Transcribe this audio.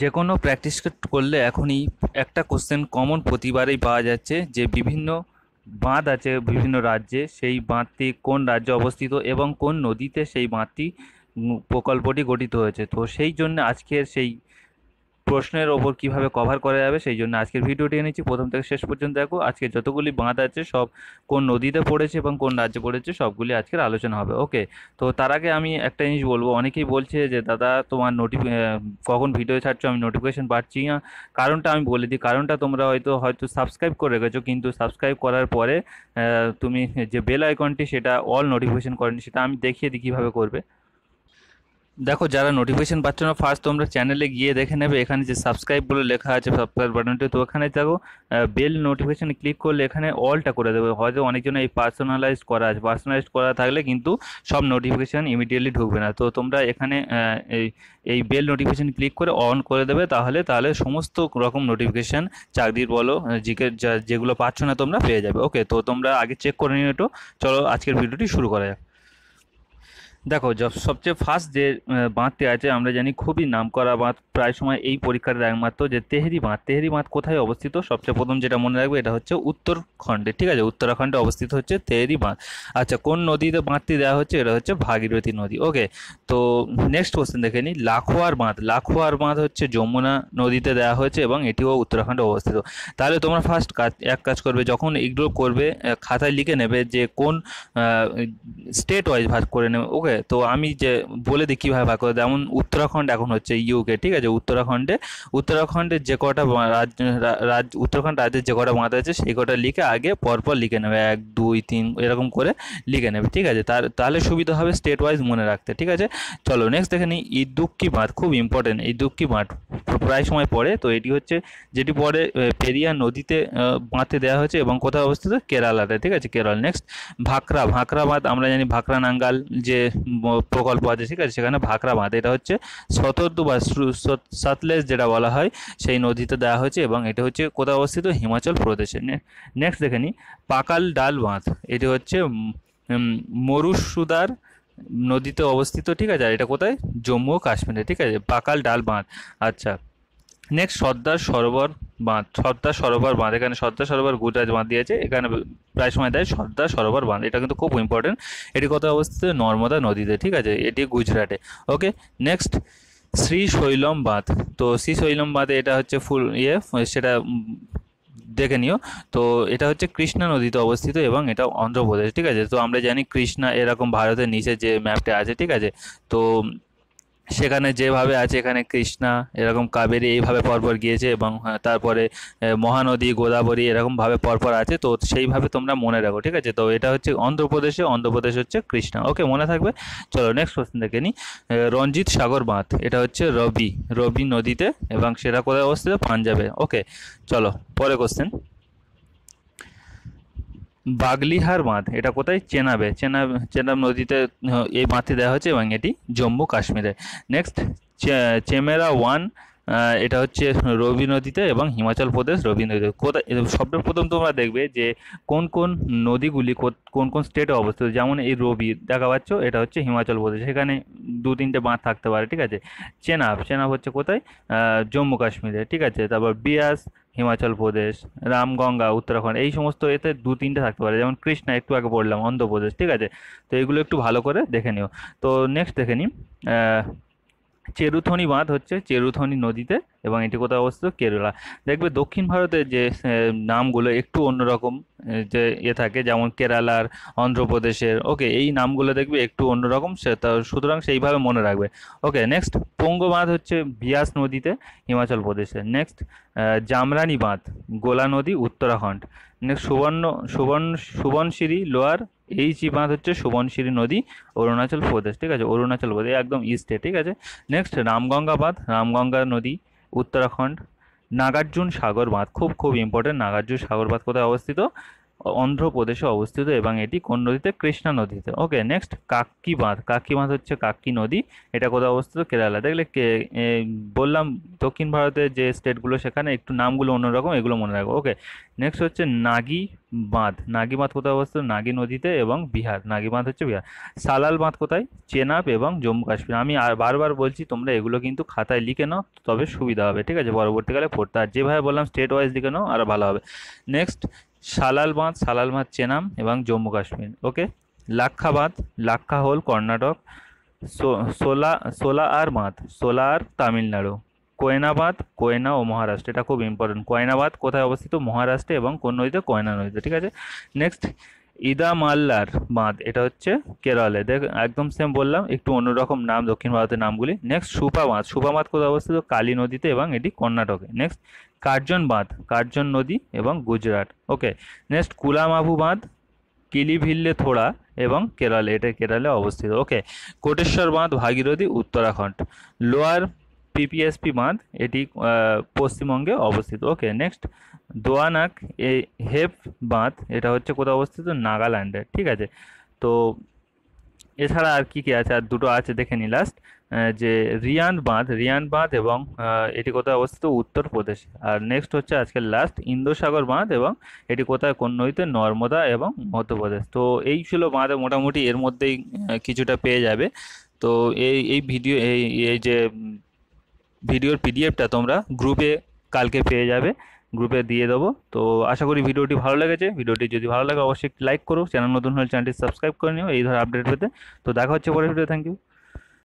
যে কোনো প্র্যাকটিস করলে এখনই একটা কোশ্চেন কমন প্রতিবারেই পাওয়া যাচ্ছে যে বিভিন্ন বাঁধ আছে বিভিন্ন রাজ্যে সেই বাঁধটি কোন রাজ্যে অবস্থিত এবং কোন নদীতে সেই বাঁধটি প্রকল্পটি গঠিত হয়েছে তো সেই জন্য আজকের সেই প্রশ্নের ওপর কিভাবে কভার করা যাবে সেই জন্য আজকের ভিডিওটি এনেছি প্রথম থেকে শেষ পর্যন্ত দেখো আজকে যতগুলি বাঁধ আছে সব কোন নদীতে পড়েছে এবং কোন রাজ্যে পড়েছে সবগুলি আজকের আলোচনা হবে ওকে তো তার আগে আমি একটা জিনিস বলবো অনেকেই বলছে যে দাদা তোমার নোটি কখন ভিডিও ছাড়ছো আমি নোটিফিকেশন পাচ্ছি না কারণটা আমি বলে দিই কারণটা তোমরা হয়তো হয়তো সাবস্ক্রাইব করে রেখেছো কিন্তু সাবস্ক্রাইব করার পরে তুমি যে বেল আইকনটি সেটা অল নোটিফিকেশন করেনি সেটা আমি দেখিয়ে দিই কীভাবে করবে দেখো যারা নোটিফিকেশন পাচ্ছ না ফার্স্ট তোমরা চ্যানেলে গিয়ে দেখে নেবে এখানে যে সাবস্ক্রাইব বলে লেখা আছে সাবস্ক্রাইব বাটনটি তো ওখানে দেখো বেল নোটিফিকেশন ক্লিক করলে এখানে অলটা করে দেবে হয়তো অনেকজন এই পার্সোনালাইজ করা আছে পার্সোনালাইজ করা থাকলে কিন্তু সব নোটিফিকেশন ইমিডিয়েটলি ঢুকবে না তো তোমরা এখানে এই এই বেল নোটিফিকেশন ক্লিক করে অন করে দেবে তাহলে তাহলে সমস্ত রকম নোটিফিকেশন চাকরির বলো জিকে যেগুলো পাচ্ছ না তোমরা পেয়ে যাবে ওকে তো তোমরা আগে চেক করে নিও একটু চলো আজকের ভিডিওটি শুরু করা যাক দেখো সবচেয়ে ফার্স্ট যে বাঁধটি আছে আমরা জানি খুবই নাম করা বাঁধ প্রায় সময় এই পরীক্ষার একমাত্র যে তেহরি বাঁধ তেহরি বাঁধ কোথায় অবস্থিত সবচেয়ে প্রথম যেটা মনে রাখবে এটা হচ্ছে উত্তরখণ্ডে ঠিক আছে উত্তরাখণ্ডে অবস্থিত হচ্ছে তেহরি বাঁধ আচ্ছা কোন নদীতে বাঁধটি দেওয়া হচ্ছে এটা হচ্ছে ভাগীরথী নদী ওকে তো নেক্সট কোশ্চেন দেখে নিই লাখোয়ার বাঁধ লাখোয়ার বাঁধ হচ্ছে যমুনা নদীতে দেওয়া হয়েছে এবং এটিও উত্তরাখণ্ডে অবস্থিত তাহলে তোমরা ফার্স্ট কাজ এক কাজ করবে যখন এগুলো করবে খাতায় লিখে নেবে যে কোন স্টেট ওয়াইজ ভাগ করে নেবে ওকে তো আমি যে বলে দিই কীভাবে ভাগ করে যেমন উত্তরাখণ্ড এখন হচ্ছে ইউকে ঠিক আছে উত্তরাখণ্ডে উত্তরাখণ্ডের যে কটা রাজ্য উত্তরাখণ্ড রাজ্যের যে কটা বাঁধ আছে সেই কটা লিখে আগে পরপর লিখে নেবে এক দুই তিন এরকম করে লিখে নেবে ঠিক আছে তার তাহলে সুবিধা হবে স্টেট ওয়াইজ মনে রাখতে ঠিক আছে চলো নেক্সট দেখে নিই ইদুক্কি বাঁধ খুব ইম্পর্টেন্ট ইদুক্কি বাঁধ প্রায় সময় পড়ে তো এটি হচ্ছে যেটি পরে পেরিয়া নদীতে বাঁধতে দেওয়া হয়েছে এবং কোথায় অবস্থিত কেরালাতে ঠিক আছে কেরল নেক্সট ভাকরা ভাকরা বাঁধ আমরা জানি ভাকরা নাঙ্গাল যে প্রকল্প আছে ঠিক আছে সেখানে ভাকরা বাঁধ এটা হচ্ছে শতর্দু বা সাতলেজ যেটা বলা হয় সেই নদীতে দেওয়া হয়েছে এবং এটা হচ্ছে কোথাও অবস্থিত হিমাচল প্রদেশে নেক্সট দেখে নিই পাকাল ডাল বাঁধ এটি হচ্ছে মরুসুদার নদীতে অবস্থিত ঠিক আছে আর এটা কোথায় জম্মু ও কাশ্মীরে ঠিক আছে পাকাল ডাল বাঁধ আচ্ছা নেক্সট সর্দার সরোবর বাঁধ সর্দার সরোবর বাঁধ এখানে সর্দার সরোবর গুজরাট বাঁধ দিয়েছে এখানে প্রায় সময় দেয় সর্দার সরোবর বাঁধ এটা কিন্তু খুব ইম্পর্টেন্ট এটি কত অবস্থিত নর্মদা নদীতে ঠিক আছে এটি গুজরাটে ওকে নেক্সট শ্রী শৈলম বাঁধ তো শ্রী শৈলম বাঁধে এটা হচ্ছে ফুল ইয়ে সেটা দেখে নিও তো এটা হচ্ছে কৃষ্ণা নদীতে অবস্থিত এবং এটা অন্ধ্রপ্রদেশ ঠিক আছে তো আমরা জানি কৃষ্ণা এরকম ভারতের নিচে যে ম্যাপটা আছে ঠিক আছে তো সেখানে যেভাবে আছে এখানে কৃষ্ণা এরকম কাবেরী এইভাবে পরপর গিয়েছে এবং তারপরে মহানদী গোদাবরী এরকমভাবে পরপর আছে তো সেইভাবে তোমরা মনে রাখো ঠিক আছে তো এটা হচ্ছে অন্ধ্রপ্রদেশে অন্ধ্রপ্রদেশ হচ্ছে কৃষ্ণা ওকে মনে থাকবে চলো নেক্সট কোশ্চেন দেখে নিই রঞ্জিত সাগর বাঁধ এটা হচ্ছে রবি রবি নদীতে এবং সেটা কোথায় অবস্থিত পাঞ্জাবে ওকে চলো পরে কোশ্চেন বাগলিহার বাঁধ এটা কোথায় চেনাবে চেনা চেনাব নদীতে এই বাঁধটি দেওয়া হয়েছে এবং এটি জম্মু কাশ্মীরে নেক্সট চেমেরা ওয়ান এটা হচ্ছে রবি নদীতে এবং হিমাচল প্রদেশ রবি নদীতে কোথায় প্রথম তোমরা দেখবে যে কোন কোন নদীগুলি কোন কোন স্টেটে অবস্থিত যেমন এই রবি দেখা পাচ্ছ এটা হচ্ছে হিমাচল প্রদেশ সেখানে দু তিনটে বাঁধ থাকতে পারে ঠিক আছে চেনাব চেনাব হচ্ছে কোথায় জম্মু কাশ্মীরে ঠিক আছে তারপর বিয়াস হিমাচল প্রদেশ রামগঙ্গা উত্তরাখণ্ড এই সমস্ত এতে দু তিনটে থাকতে পারে যেমন কৃষ্ণা একটু আগে বললাম অন্ধ্রপ্রদেশ ঠিক আছে তো এগুলো একটু ভালো করে দেখে নিও তো নেক্সট দেখে নিই চেরুথনি বাঁধ হচ্ছে চেরুথনি নদীতে এবং এটি কোথায় অবস্থিত কেরালা দেখবে দক্ষিণ ভারতের যে নামগুলো একটু অন্যরকম যে ইয়ে থাকে যেমন কেরালার অন্ধ্রপ্রদেশের ওকে এই নামগুলো দেখবে একটু অন্যরকম সে সুতরাং সেইভাবে মনে রাখবে ওকে নেক্সট পঙ্গ বাঁধ হচ্ছে বিয়াস নদীতে হিমাচল প্রদেশে নেক্সট জামরানি বাঁধ গোলা নদী উত্তরাখণ্ড নেক্সট সুবর্ণ সুবর্ণ সুবর্ণশিরি লোয়ার এই যে বাঁধ হচ্ছে সুবনশিরি নদী অরুণাচল প্রদেশ ঠিক আছে অরুণাচল প্রদেশ একদম ইস্টে ঠিক আছে নেক্সট রামগঙ্গা বাঁধ রামগঙ্গা নদী উত্তরাখণ্ড নাগার্জুন সাগর বাঁধ খুব খুব ইম্পর্টেন্ট নাগার্জুন সাগর বাঁধ কোথায় অবস্থিত অন্ধ্রপ্রদেশে অবস্থিত এবং এটি কোন নদীতে কৃষ্ণা নদীতে ওকে নেক্সট কাকি বাঁধ কাকি বাঁধ হচ্ছে কাকি নদী এটা কোথায় অবস্থিত কেরালা দেখলে বললাম দক্ষিণ ভারতের যে স্টেটগুলো সেখানে একটু নামগুলো অন্যরকম এগুলো মনে রাখবো ওকে নেক্সট হচ্ছে নাগি বাঁধ নাগি বাঁধ কোথায় অবস্থিত নাগি নদীতে এবং বিহার নাগি বাঁধ হচ্ছে বিহার সালাল বাঁধ কোথায় চেনাব এবং জম্মু কাশ্মীর আমি আর বারবার বলছি তোমরা এগুলো কিন্তু খাতায় লিখে নাও তবে সুবিধা হবে ঠিক আছে পরবর্তীকালে পড়তে আর যেভাবে বললাম স্টেট ওয়াইজ লিখে নাও আর ভালো হবে নেক্সট সালাল বাঁধ সালাল বাঁধ চেনাম এবং জম্মু কাশ্মীর ওকে লাক্ষা বাঁধ লাক্ষা হল কর্ণাটক সোলা সোলা আর বাঁধ সোলা আর তামিলনাড়ু কয়নাবাদ কয়না ও মহারাষ্ট্র এটা খুব ইম্পর্টেন্ট কয়নাবাদ কোথায় অবস্থিত মহারাষ্ট্রে এবং কোন নদীতে কয়না নদীতে ঠিক আছে নেক্সট ইদামাল্লার বাঁধ এটা হচ্ছে কেরলে দেখ একদম সেম বললাম একটু অন্যরকম নাম দক্ষিণ ভারতের নামগুলি নেক্সট সুপা বাঁধ সুপা বাঁধ কোথায় অবস্থিত কালী নদীতে এবং এটি কর্ণাটকে নেক্সট কার্জন বাঁধ কার্জন নদী এবং গুজরাট ওকে নেক্সট কুলামাভু বাঁধ কিলিভিল্লে থোড়া এবং কেরালে এটা কেরলে অবস্থিত ওকে কোটেশ্বর বাঁধ ভাগীরথী উত্তরাখণ্ড লোয়ার পিপিএসপি বাঁধ এটি পশ্চিমবঙ্গে অবস্থিত ওকে নেক্সট দোয়ানাক এই হেপ বাঁধ এটা হচ্ছে কোথাও অবস্থিত নাগাল্যান্ডে ঠিক আছে তো এছাড়া আর কি কি আছে আর দুটো আছে দেখে নি লাস্ট যে রিয়ান বাঁধ রিয়ান বাঁধ এবং এটি কোথায় অবস্থিত উত্তরপ্রদেশ আর নেক্সট হচ্ছে আজকের লাস্ট ইন্দোসাগর বাঁধ এবং এটি কোথায় কোন নদীতে নর্মদা এবং মধ্যপ্রদেশ তো এই ছিল বাঁধে মোটামুটি এর মধ্যেই কিছুটা পেয়ে যাবে তো এই এই ভিডিও এই এই যে ভিডিওর পিডিএফটা তোমরা গ্রুপে কালকে পেয়ে যাবে গ্রুপে দিয়ে দেবো তো আশা করি ভিডিওটি ভালো লেগেছে ভিডিওটি যদি ভালো লাগে অবশ্যই লাইক করো চ্যানেল নতুন হলে চ্যানেলটি সাবস্ক্রাইব করে নিও এই ধরনের আপডেট পেতে তো দেখা হচ্ছে পরের ভিডিও থ্যাংক ইউ